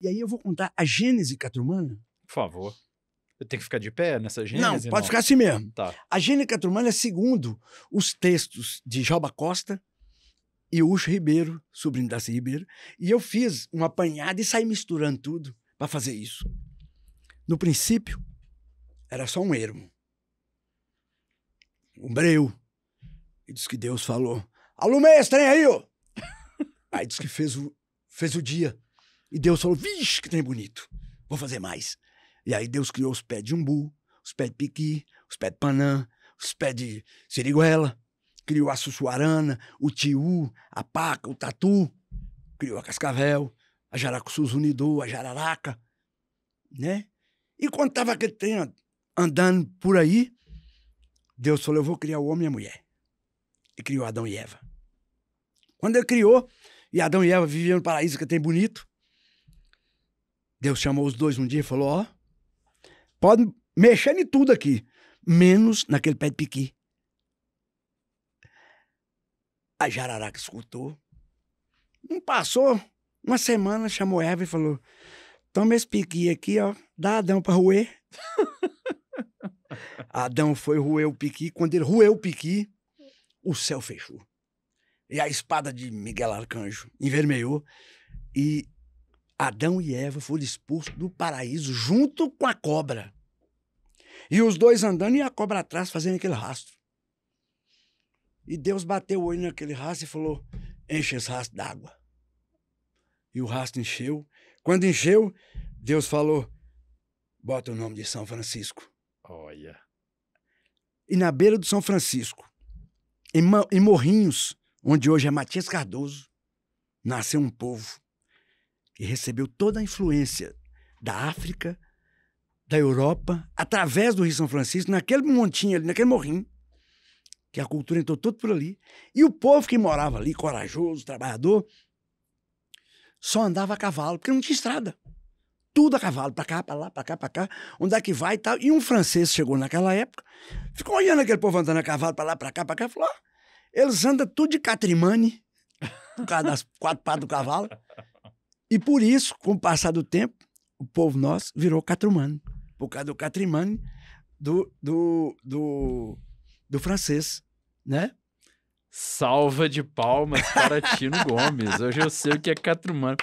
E aí eu vou contar a gênese catrumana. Por favor. Eu tenho que ficar de pé nessa gênese? Não, pode não. ficar assim mesmo. Tá. A gênese catrumana é segundo os textos de Joba Costa e Ucho Ribeiro, sobrinho da C. Ribeiro. E eu fiz uma apanhada e saí misturando tudo para fazer isso. No princípio, era só um ermo. Um breu. E diz que Deus falou, alumei esse aí, ó. Aí diz que fez o, fez o dia. E Deus falou: vixe, que trem bonito, vou fazer mais. E aí Deus criou os pés de umbu, os pés de piqui, os pés de panã, os pés de seriguela criou a sussuarana, o tiu, a paca, o tatu, criou a cascavel, a jaracuçus unidor, a jararaca, né? E quando tava aquele trem andando por aí, Deus falou, eu vou criar o homem e a mulher. E criou Adão e Eva. Quando ele criou, e Adão e Eva viviam no paraíso que é tem bonito, Deus chamou os dois um dia e falou: Ó, pode mexer em tudo aqui, menos naquele pé de piqui. A jararaca escutou. Não passou uma semana, chamou Eva e falou: Toma esse piqui aqui, ó, dá Adão pra roer. Adão foi roer o piqui. Quando ele roeu o piqui, o céu fechou. E a espada de Miguel Arcanjo envermelhou. E Adão e Eva foram expulsos do paraíso junto com a cobra. E os dois andando e a cobra atrás fazendo aquele rastro. E Deus bateu o olho naquele rastro e falou: enche esse rastro d'água. E o rastro encheu. Quando encheu, Deus falou: bota o nome de São Francisco. Olha. E na beira do São Francisco, em, Morrinhos, onde hoje é Matias Cardoso, nasceu um povo e recebeu toda a influência da África, da Europa, através do Rio São Francisco, naquele montinho ali, naquele morrinho, que a cultura entrou tudo por ali. E o povo que morava ali, corajoso, trabalhador, só andava a cavalo, porque não tinha estrada. Tudo a cavalo, para cá, para lá, para cá, para cá, onde é que vai e tal. E um francês chegou naquela época, ficou olhando aquele povo andando a cavalo, para lá, para cá, para cá, e falou: ah, eles andam tudo de catrimane, por causa das quatro patas do cavalo. E por isso, com o passar do tempo, o povo nosso virou catrimano. Por causa do catrimano do, do, do, do francês, né? Salva de palmas para Tino Gomes. Hoje eu sei o que é catrumano.